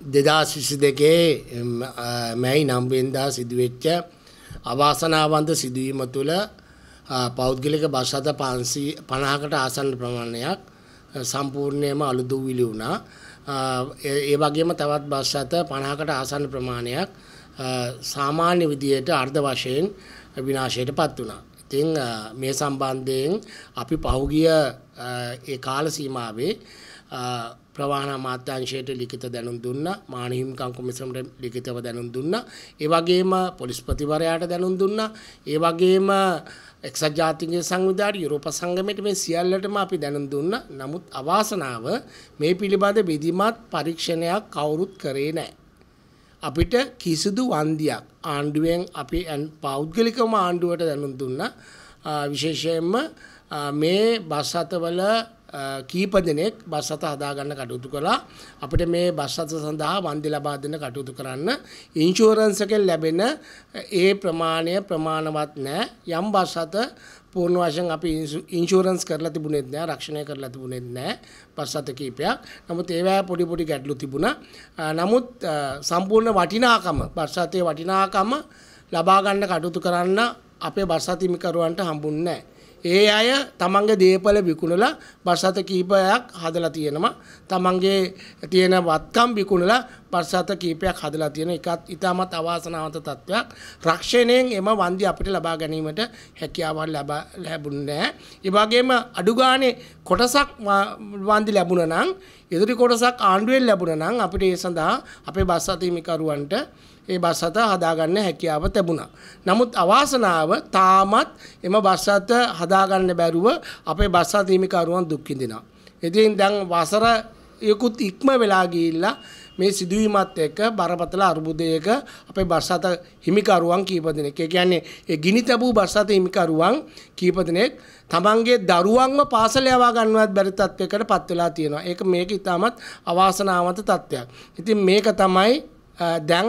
දෙදාශිසි දෙකේ මැයි නම්බෙන්දා සිදුවෙච්ච අවාසනාවන්ද සිදුවීම තුළ පෞද්ගලික බස්සත පන්සි පණහකට ආසන්න ප්‍රමාණයක් සම්පූර්ණයම අලුදු විලි වුණා ඒ වගේම තවත් බස්සත පණහකට ආසන්න ප්‍රමාණයක් සාමාන්‍ය විදියට අර්ධ වශයෙන් විනාශයට පත් වුණා. ඉතින් මේ සම්බන්ධයෙන් අපි පහුගිය ඒ කාල සීමාවේ ප්‍රවාහන අමාත්‍යංශයට ලිඛිත දැනුම් දුන්නා මානව හිමිකම් කොමිසමට ලිඛිතව දැනුම් දුන්නා ඒ වගේම පොලිස් ප්‍රතිවරයාට දැනුම් දුන්නා ඒ වගේම එක්සත් ජාතින්ගේ සංවිධානය යුරෝප සංගමයට මේ සියල්ලටම අපි දැනුම් දුන්නා නමුත් අවාසනාව මේ පිළිබඳ විධිමත් පරීක්ෂණයක් කවුරුත් කරේ නැහැ අපිට කිසිදු වන්දියක් ආණ්ඩුවෙන් අපි පෞද්ගලිකම ආණ්ඩුවට දැනුම් දුන්නා විශේෂයෙන්ම මේ බස් අතවල කීප දෙනෙක් බස් රථ හදාගන්න කටයුතු කළා. අපිට මේ බස් රථ සඳහා වන්දි ලබා දෙන්න කටයුතු කරන්න ඉන්ෂුරන්ස් එකෙන් ලැබෙන ඒ ප්‍රමාණය ප්‍රමාණවත් නැහැ. යම් බස් රථ පූර්ණ වශයෙන් අපි ඉන්ෂුරන්ස් කරලා තිබුණෙත් නැහැ, රක්ෂණය කරලා තිබුණෙත් නැහැ. බස් රථ කීපයක්. නමුත් ඒවැය පොඩි පොඩි ගැටලු තිබුණා. නමුත් සම්පූර්ණ වටිනාකම බස් රථයේ වටිනාකම ලබා ගන්න කටයුතු කරන්න අපේ බස් රථ හිමිකරුවන්ට හම්බුන්නේ නැහැ. ඒ අය තමන්ගේ දේපල විකුණලා බස්සත කීපයක් හදලා තියෙනවා. තමන්ගේ තියෙන වත්කම් විකුණලා බස්සත කීපයක් හදලා තියෙන එකත් ඉතාමත් අවාසනාවන්ත තත්ත්වයක්. රක්ෂණයෙන් එම වන්දි අපිට ලබා ගැනීමට හැකියාවක් ලබා ලැබුණේ නැහැ. ඒ වගේම අඩු ගානේ කොටසක් වන්දි ලැබුණා නම් ඉදිරි කොටසක් ආණ්ඩුවෙන් ලැබුණා නම් අපිට ඒ සඳහා අපේ බස් අතීමිකරුවන්ට ඒ බස් අත හදාගන්න හැකියාව තිබුණා. නමුත් අවාසනාව තාමත් එම බස් අත හදාගන්න බැරුව අපේ බස් අතීමිකරුවන් දුක් විඳිනවා. ඉතින් දැන් වසර යකුත් ඉක්ම වෙලා ගිහිල්ලා මේ සිදුවීමත් එක්ක බරපතල අර්බුදයක අපේ බස් අත හිමිකරුවන් කීප දෙනෙක්. ඒ කියන්නේ ඒ ගිනි තබූ බස් අත හිමිකරුවන් කීප දෙනෙක් තමන්ගේ දරුවන්ව පාසල යවා ගන්නවත් බැරි තත්වයකට පත් වෙලා තියෙනවා. ඒක මේක ඊටමත් අවාසනාවන්ත තත්ත්වයක්. ඉතින් මේක තමයි දැන්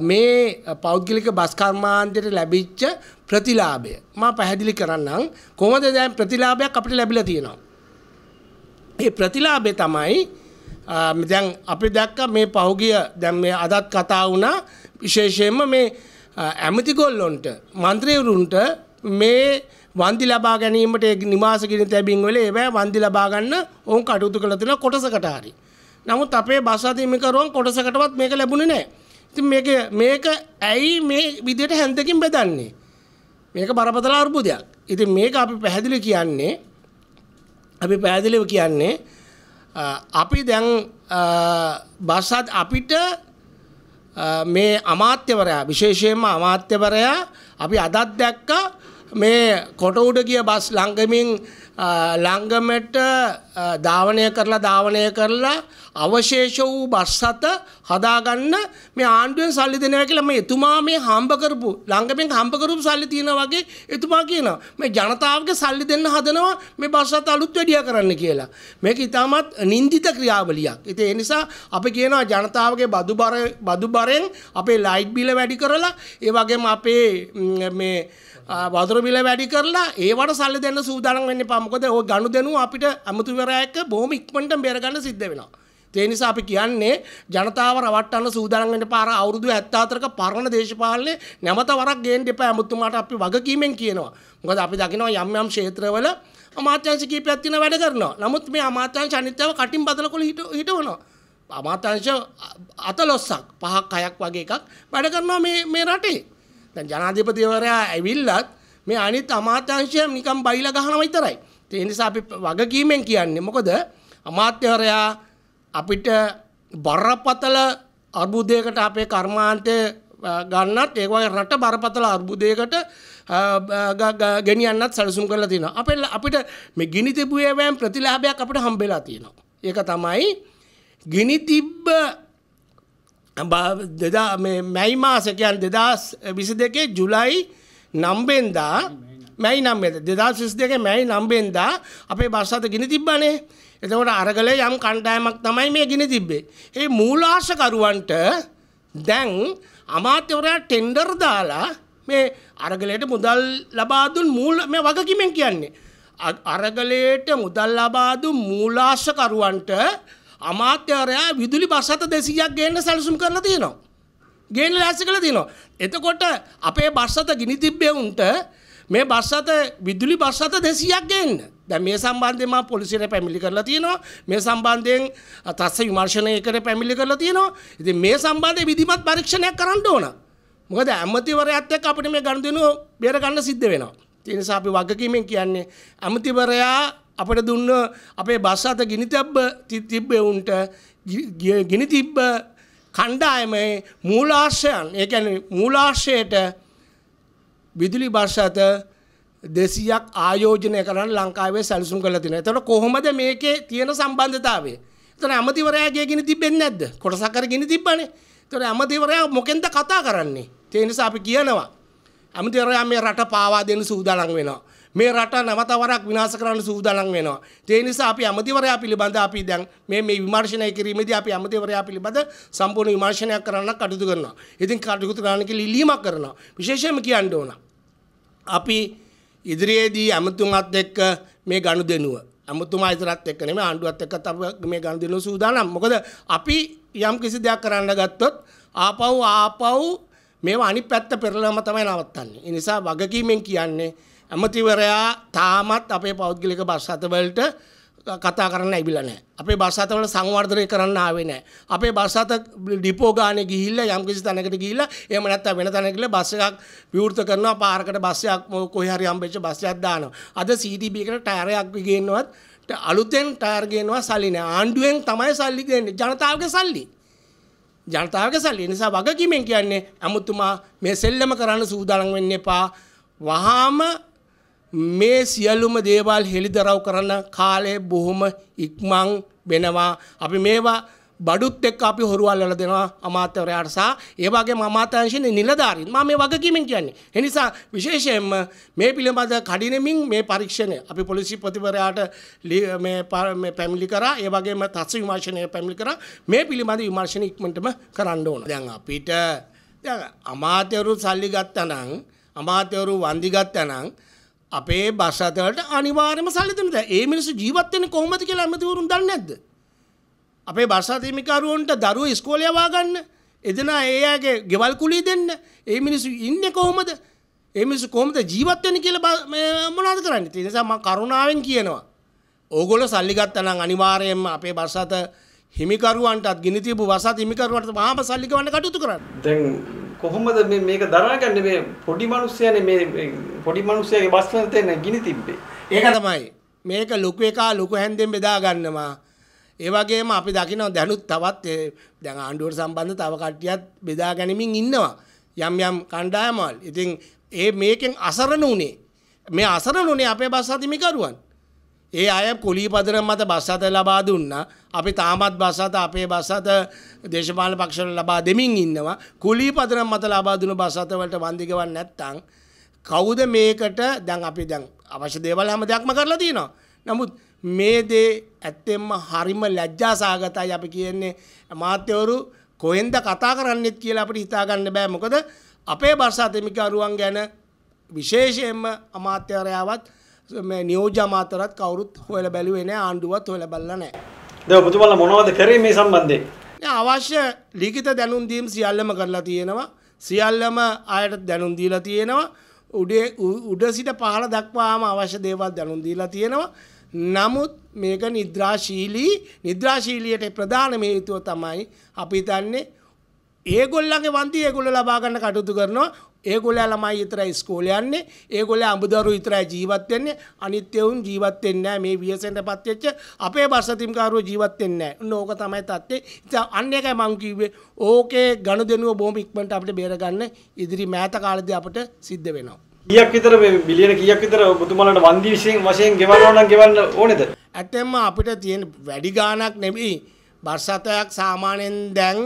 මේ පෞද්ගලික බස් කර්මාන්තයට ලැබිච්ච ප්‍රතිලාභය මා පැහැදිලි කරන්නම් කොහොමද දැන් ප්‍රතිලාභයක් අපිට ලැබිලා තියෙනවා. මේ ප්‍රතිලාභය තමයි දැන් අපි දැක්ක මේ පහුගිය දැන් මේ අදත් කතා වුණා විශේෂයෙන්ම මේ ඇමතිගොල්ලොන්ට මන්ත්‍රීවරුන්ට මේ වන්දි ලබා ගැනීමට නිවාස ගිනි තැබීම් වල ඒවැ වන්දි ලබා ගන්න ඔවුන් කටයුතු කළ තියෙන කොටසකට හරි. නමුත් අපේ බස් අධිමිකරුවන් කොටසකටවත් මේක ලැබුණේ නැහැ. මේක මේක ඇයි මේ විදියට හැන්දකින් බෙදන්නේ? මේක බරපතල අර්බුදයක්. ඉතින් මේක අපි පැහැදිලි කියන්නේ අපි පැහැදිලිව කියන්නේ අපි දැන් බස්සත් අපිට මේ අමාත්‍යවරයා විශේෂයෙන්ම අමාත්‍යවරයා අපි අදත් දැක්කා මේ කොට උඩ ගිය බස් ළඟමින් ලංගමට ධාවනය කරලා ධාවනය කරලා අවශේෂ වූ බස් අත හදාගන්න මේ ආණ්ඩුවෙන් සල්ලි දෙනවා කියලා මේ එතුමා මේ හම්බ කරපු ලංගමෙන් හම්බ කරපු සල්ලි තියෙනවා වගේ එතුමා කියනවා මේ ජනතාවගේ සල්ලි දෙන්න හදනවා මේ බස් අත අලුත් වැඩියා කරන්න කියලා මේක ඉතාමත් නින්දිත ක්‍රියාවලියක් ඉතින් ඒ නිසා අපි කියනවා ජනතාවගේ බදු බර බදු බරෙන් අපේ ලයිට් බිල වැඩි කරලා ඒ වගේම අපේ මේ වදුර බිල වැඩි කරලා ඒවට සල්ලි දෙන්න සූදානම් වෙන්න එපා. මොකද ඔය ගනුදෙනු අපිට අමුතුවරයෙක් බොහොම ඉක්මනට බෙර ගන්න සිද්ධ වෙනවා. ඒ නිසා අපි කියන්නේ ජනතාව රවට්ටන්න සූදානම් වෙන්න පාර අවුරුදු 74ක පරණ දේශපාලනේ නැමත වරක් ගේන්න එපා අමුතුමාට අපි වගකීමෙන් කියනවා. මොකද අපි දකිනවා යම් යම් ක්ෂේත්‍රවල අමාත්‍යංශ කීපයක් තියෙන වැඩ කරනවා. නමුත් මේ අමාත්‍යංශ අනිත්‍යව කටින් බදලකොල හිටවනවා. අමාත්‍යංශ අතලොස්සක් පහක් හයක් වගේ එකක් වැඩ කරනවා මේ මේ රටේ. දැන් ජනාධිපතිවරයා ඇවිල්ලත් මේ අනිත් අමාත්‍යංශය නිකම් බයිලා ගහනවා විතරයි. ඒ නිසා අපි වගකීමෙන් කියන්නේ මොකද අමාත්‍යවරයා අපිට බරපතල අර්බුදයකට අපේ කර්මාන්තය ගන්නත් ඒ වගේ රට බරපතල අර්බුදයකට ගෙනියන්නත් සැලසුම් කරලා තියෙනවා. අපේ අපිට මේ ගිනි තිබුවේ වෑම් ප්‍රතිලාභයක් අපිට හම්බෙලා තියෙනවා. ඒක තමයි ගිනි තිබ්බ දෙදා මැයි මාසකයන් දෙදස් විසි දෙකේ ජුලයි නම්බෙන්දා මැයි නම්බෙද දෙදස් විස් දෙක මැයි නම්බෙන්දා අපේ බස්සත ගෙන තිබ්බනේ එතකොට අරගල යම් කණ්ඩායමක් තමයි මේ ගෙන තිබ්බේ. ඒ මූලාශකරුවන්ට දැන් අමාත්‍යවරයා ටෙන්ඩර් දාලා මේ අරගලයට මුදල් ලබා දුන් මූල මේ වගකීමෙන් කියන්නේ අරගලයට මුදල් ලබා දුන් මූලාශකරුවන්ට අමාත්‍යවරයා විදුලි බස්සත 200ක් ගේන්න සැලසුම් කරලා තියෙනවා. ගේන්න ලෑස්ති කරලා තියෙනවා. එතකොට අපේ බස්සත ගිනි තිබ්බේ උන්ට මේ බස්සත විදුලි බස්සත 200ක් ගේන්න. දැන් මේ සම්බන්ධයෙන් මම පොලිසියට පැමිණිලි කරලා තියෙනවා. මේ සම්බන්ධයෙන් තස්ස විමර්ශනයකට පැමිණිලි කරලා තියෙනවා. ඉතින් මේ සම්බන්ධයෙන් විධිමත් පරීක්ෂණයක් කරන්න ඕන. මොකද ඇමතිවරයාත් එක්ක අපිට මේ ගනුදෙනුව බේර ගන්න සිද්ධ වෙනවා. ඒ නිසා අපි වගකීමෙන් කියන්නේ ඇමතිවරයා අපට දුන්න අපේ බස් අත ගිනිතැබ්බ තිබ්බවුන්ට ගිනිතිබ්බ කණ්ඩායමේ මූලාශ්‍රයන් ඒකැන මූලාශ්‍රයට විදුලි බස් අත දෙසියක් ආයෝජනය කරන්න ලංකාවේ සැලසුම් කළ තින. එතකොට කොහොමද මේකේ තියෙන සම්බන්ධතාවය? එතන ඇමතිවරයාගේ ගිනි තිබෙන්නේ නැද්ද? කොටසක් කර ගිනි තිබ්බනේ. එතකොට ඇමතිවරයා මොකෙන්ද කතා කරන්නේ? ඒ නිසා අපි කියනවා ඇමතිවරයා මේ රට පාවා දෙන්න සූදානම් වෙනවා. මේ රට නැවතවරක් විනාශ කරන්න සූදානම් වෙනවා. ඒ නිසා අපි අමතිවරයා පිළිබඳ අපි දැන් මේ මේ විමර්ශනය කිරීමේදී අපි අමතිවරයා පිළිබඳ සම්පූර්ණ විමර්ශනයක් කරන්න කටයුතු කරනවා. ඉතින් කටයුතු කරන්න කියලා ඉල්ලීමක් කරනවා. විශේෂයෙන්ම කියන්න ඕන. අපි ඉදිරියේදී අමතුමත් එක්ක මේ ගනුදෙනුව අමුතුමා ඉදරත් එක්ක නෙමෙයි ආණ්ඩුවත් එක්ක තමයි මේ ගනුදෙනුව සූදානම්. මොකද අපි යම් කිසි දෙයක් කරන්න ගත්තොත් ආපහු ආපහු මේවා අනිත් පැත්ත පෙරලම තමයි නවත්තන්නේ. ඒ නිසා වගකීමෙන් කියන්නේ ඇමතිවරයා තාමත් අපේ පෞද්ගලික බස් අතවලට කතා කරන්න ඇබිල නෑ අපේ බස් අතවල සංවර්ධනය කරන්න ආවේ නෑ අපේ බස් අත ඩිපෝ ගානේ ගිහිල්ලා යම්කිසි තැනකට ගිහිල්ලා එහෙම නැත්නම් වෙන තැනකට ගිහිල්ලා බස් එකක් විවෘත කරනවා පාරකට බස් එකක් කොහේ හරි හම්බෙච්ච බස් එකක් දානවා අද CTB එකට ටයරයක් ගේන්නවත් අලුතෙන් ටයර් ගේනවා සල්ලි නෑ ආණ්ඩුවෙන් තමයි සල්ලි දෙන්නේ ජනතාවගේ සල්ලි ජනතාවක සල්ලි නිසා වගකීමෙන් කියන්නේ අමුතුමා මේ සෙල්ලම කරන්න සූදානම් වෙන්න එපා වහාම මේ සියලුම දේවල් හෙළිදරව් කරන කාලය බොහොම ඉක්මං වෙනවා. අපි මේවා බඩුත් එක් අපි හොරුවල්ල දෙනවා අමාත්‍යවරයාට සහ ඒවාගේ අමාත්‍යංශන නිලධාරින් මම මේ වගකීමෙන් කියන්නේ. එනිසා විශේෂයෙන්ම මේ පිළිබඳ කඩිනමින් මේ පරීක්ෂණය අපි පොලිසි ප්‍රතිවරයාට පැමිලි කරා ඒවගේම තස්ස විමර්ශනය පැමිලි කර මේ පිළිබඳ විමර්ශණ ඉක්මටම කරන්න ඕන. දැන් අපිට අමාත්‍යවරු සල්ලි ගත්තනං අමාත්‍යවරු වන්දිගත්තනං අපේ බස් අතවලට අනිවාර්යම සැලසුම් ද ඒ මිනිස්සු ජීවත් වෙන්නේ කොහොමද කියලා ඇමතිවරුන් දන්නේ නැද්ද? අපේ බස් අධිමිකරුවන්ට දරුවෝ ඉස්කෝලේ යවා ගන්න, එදෙනා ඒ අයගේ ගෙවල් කුලී දෙන්න, ඒ මිනිස්සු ඉන්නේ කොහොමද? ඒ මිනිස්සු කොහොමද ජීවත් වෙන්නේ කියලා මොනවද කරන්නේ? ඒ නිසා මම කරුණාවෙන් කියනවා. ඕගොල්ලෝ සල්ලි ගත්තා නම් අනිවාර්යයෙන්ම අපේ බස් අත හිමිකරුවන්ටත් ගිනි තිබු වසත් හිමිකරුවන්ට මහාම සල්ලි ගවන්න කටයුතු කරන්නේ. දැන් කොහොමද මේ මේක දරාගන්නේ මේ පොඩි මිනිස්සයානේ මේ පොඩි මිනිස්සයාගේ බස් වල තියෙන ගිනි තිබ්බේ. ඒක තමයි. මේක ලොකු එකා ලොකු හැන්දෙන් බෙදා ගන්නවා. ඒ වගේම අපි දකිනවා දැනුත් තවත් දැන් ආණ්ඩුවට සම්බන්ධ තව කට්ටියත් බෙදා ගැනීමෙන් ඉන්නවා. යම් යම් කණ්ඩායමවල්. ඉතින් ඒ මේකෙන් අසරණ උනේ. මේ අසරණ උනේ අපේ බස් අධිමිකරුවන්. ඒ අය කුලී පදනම මත බස් අත ලබා දුන්නා. අපි තාමත් බස් අත අපේ බස් අත දේශපාලන පක්ෂවල ලබා දෙමින් ඉන්නවා. කුලී පදනම මත ලබා දුන බස් අත වලට වන්දි ගවන්නේ නැත්නම් කවුද මේකට දැන් අපි දැන් අවශ්‍ය දේවල් හැම දෙයක්ම කරලා තියෙනවා. නමුත් මේ දේ ඇත්තෙන්ම හරිම ලැජ්ජාසහගතයි අපි කියන්නේ මාත්‍යවරු කොහෙන්ද කතා කරන්නෙත් කියලා අපිට හිතා ගන්න බෑ. මොකද අපේ බස් අතමික අරුවන් ගැන විශේෂයෙන්ම අමාත්‍යවරයාවත් මේ නියෝජ්‍ය අමාත්‍යරත් කවුරුත් හොයලා බැලුවේ නැහැ ආණ්ඩුවත් හොයලා බලලා නැහැ. දැන් ඔබතුමාලා මොනවද කරේ මේ සම්බන්ධයෙන්? අවශ්‍ය ලිඛිත දැනුම් දීම් සියල්ලම කරලා තියෙනවා. සියල්ලම ආයතන දැනුම් දීලා තියෙනවා. උඩේ උඩ සිට පහළ දක්වාම අවශ්‍ය දේවල් දැනුම් දීලා තියෙනවා. නමුත් මේක නිද්‍රාශීලී නිද්‍රාශීලියට ප්‍රධානම හේතුව තමයි අපි හිතන්නේ ඒගොල්ලන්ගේ වන්දි ඒගොල්ලෝ ලබා ගන්න කටයුතු කරනවා ඒගොල්ලයා ළමයි විතරයි ඉස්කෝලේ යන්නේ. ඒගොල්ලයා අමුදරු විතරයි ජීවත් වෙන්නේ. අනිත් එවුන් ජීවත් වෙන්නේ නැහැ. මේ වියසෙන්ටපත් වෙච්ච අපේ බස්සතිම්කාරෝ ජීවත් වෙන්නේ නැහැ. ඕක තමයි තත්ත්වය. ඉතින් අන්න එකයි මම කිව්වේ ඕකේ ගනුදෙනුව බොහොම ඉක්මනට අපිට බේරගන්න ඉදිරි මෑත කාලෙදී අපිට සිද්ධ වෙනවා. කියක් විතර බිලියන කියක් විතර ඔබතුමාලට වන්දි විශයෙන් වශයෙන් ගෙවන්න නම් ගෙවන්න ඕනේද? ඇත්තෙන්ම අපිට තියෙන වැඩි ගාණක් නෙමෙයි බර්සතයක් සාමාන්‍යයෙන් දැන්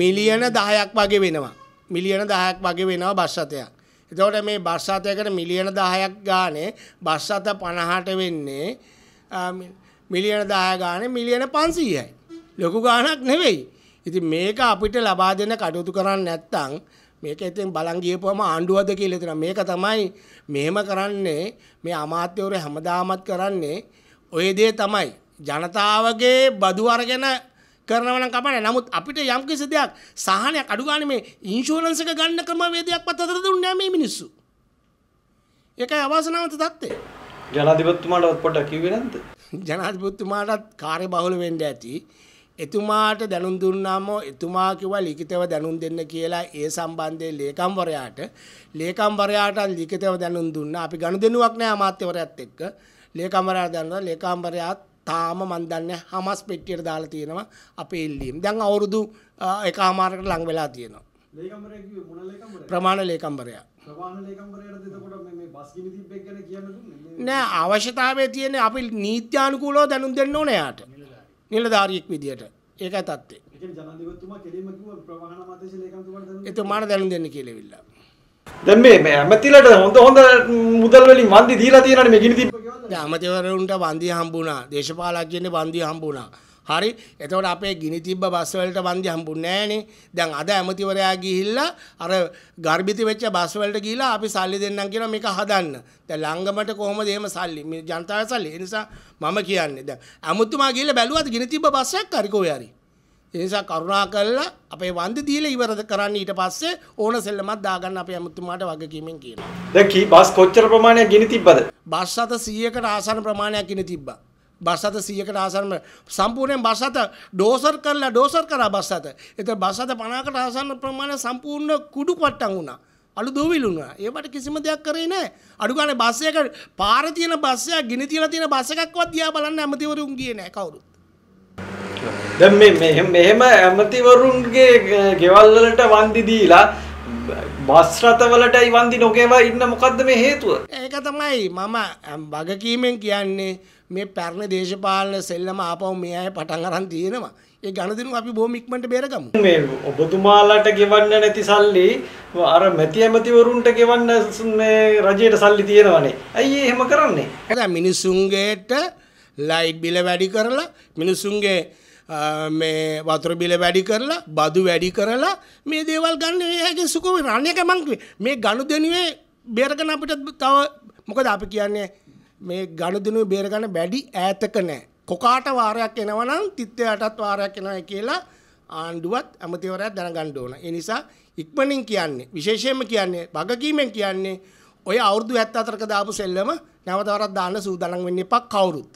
මිලියන 10ක් වගේ වෙනවා. මිලියන 10ක් වගේ වෙනවා බස් රථයක්. එතකොට මේ බස් රථයකට මිලියන 10ක් ගානේ බස් රථ 50ට වෙන්නේ මිලියන 10 ගානේ මිලියන 500යි. ලොකු ගාණක් නෙවෙයි. ඉතින් මේක අපිට ලබා දෙන්න කටයුතු කරන්නේ නැත්නම් මේක ඉතින් බලන් ගියපුවම ආණ්ඩුවද කියලා හිතනවා. මේක තමයි මෙහෙම කරන්නේ මේ අමාත්‍යවරු හැමදාමත් කරන්නේ ඔය දේ තමයි. ජනතාවගේ බදු අරගෙන කරනවා නම් කමන්නේ. නමුත් අපිට යම්කිසි දෙයක් සහනයක් අඩු ගානේ මේ ඉන්ෂුරන්ස් එක ගන්න ක්‍රමවේදයක් වත් අතට දුන්නේ නැහැ මේ මිනිස්සු. ඒකයි අවාසනාවන්ත தත්ත්වය. ජනාධිපතිතුමාට පොඩ්ඩක් කිව්වේ නැද්ද? ජනාධිපතිතුමාටත් කාර්ය බහුල වෙන්න ඇති. එතුමාට දැනුම් දුන්නාම එතුමා කිව්වා ලිඛිතව දැනුම් දෙන්න කියලා ඒ සම්බන්ධයෙන් ලේකම්වරයාට ලේකම්වරයාට ලිඛිතව දැනුම් දුන්නා. අපි ගනුදෙනුවක් නැහැ අමාත්‍යවරයාත් එක්ක. ලේකම්වරයා දැනුණා. ලේකම්වරයාත් තාම මන් දන්නේ හමස් පෙට්ටියට දාලා තියෙනවා අපේ ඉල්ලීම්. දැන් අවුරුදු එකහමාරකට ලඟ වෙලා තියෙනවා. ප්‍රමාණ ලේකම්බරයා. නෑ අවශ්‍යතාවය තියෙන අපි නීත්‍යානුකූලෝ දැනුම් දෙන්න ඕන යාට. නිලධාරියෙක් විදියට. ඒක ඇතත්තේ. එතුමාට දැනුම් දෙන්න කියලෙවිල්ලා. දැන් මේ මේ ඇමතිලට හොඳ හොඳ මුදල් වලින් වන්දි දීලා තියෙනවනේ මේ ගිනි දීප ඇමතිවරුන්ට වන්දි හම්බුණා දේශපාලකයන්ට වන්දි හම්බුණා හරි එතකොට අපේ ගිනි තිබ්බ බස් වලට වන්දි හම්බුන්නේ නැහනේ. දැන් අද ඇමතිවරයා ගිහිල්ලා අර ගර්භිත වෙච්ච බස් වලට ගිහිල්ලා අපි සල්ලි දෙන්නම් කියලා මේක හදන්න. දැන් ළංගමට කොහොමද එහෙම සල්ලි? මේ ජනතාවේ සල්ලි. ඒ නිසා මම කියන්නේ දැන් අමුතුමා ගිහිල්ලා බැලුවාද ගිනි තිබ්බ බස් එකක් හරි කොහේ හරි? එනිසා කරුණා කරලා අපේ වන්ද දීලා ඉවරද කරන්න ඊට පස්සේ ඕන සෙල්ලමක් දාගන්න අපේ අමුතුමාට වගකීමෙන් කියනවා. දැන් කී බස් කොච්චර ප්‍රමාණයක් ගිනි තිබ්බද? බස් අත 100කට ආසන්න ප්‍රමාණයක් ගිනි තිබ්බා. බස් අත 100කට ආසන්න සම්පූර්ණයෙන් බස් අත ඩෝසර් කරලා ඩෝසර් කරා බස් අත. ඒතර බස් අත 50කට ආසන්න ප්‍රමාණය සම්පූර්ණ කුඩු පට්ටම් වුණා. අලු දොවිලුණා ඒවට කිසිම දෙයක් කරේ නෑ අඩුගානේ බස් එක පාර තියෙන බස් එක ගිනි තියලා තියෙන බස් එකක්වත් දිහා බලන්න ඇමතිවරුන් ගියේ නෑ කවුරුත් දැන් මේ මෙහෙම ඇමතිවරුන්ගේ ගෙවල් වලට වන්දි දීලා බස් රටවලටයි වන්දි නොගෙවා ඉන්න මොකද්ද මේ හේතුව? ඒක තමයි මම වගකීමෙන් කියන්නේ මේ පැරණ දේශපාලන සෙල්ලම ආපහු මේ අය පටන් අරන් තියෙනවා. ඒ ඝනදිනු අපි බොහොම ඉක්මනට බේරගමු. මේ ඔබතුමාලාට ගෙවන්න නැති සල්ලි අර මැති ඇමතිවරුන්ට ගෙවන්න මේ රජයට සල්ලි තියෙනවනේ. ඇයි එහෙම කරන්නේ? දැන් මිනිසුන්ගේට ලයිට් බිල වැඩි කරලා මිනිසුන්ගේ මේ වතුර බිල වැඩි කරලා බදු වැඩි කරලා මේ දේවල් ගන්න ඒගේ සුකුව රණයක මංකවේ මේ ගණු දෙනුවේ බේරගන අපිට තව මොකද අපි කියන්නේ මේ ගණුදනුව බේරගන්න බැඩි ඈතක නෑ කොකාට වාරයක් එනවනම් තිත්තයටත් වාරයක් එනයි කියලා ආණ්ඩුවත් ඇමතිවරයක් දැනගණ්ඩ ඕන එනිසා ඉක්මනින් කියන්නේ විශේෂයෙන්ම කියන්නේ බගකීමෙන් කියන්නේ ඔය අවුරදු ඇත් අතරක දාපු සෙල්ලම නැවතවරත් දාන්න සූදනන් වෙන්න එපක් කවුරුත්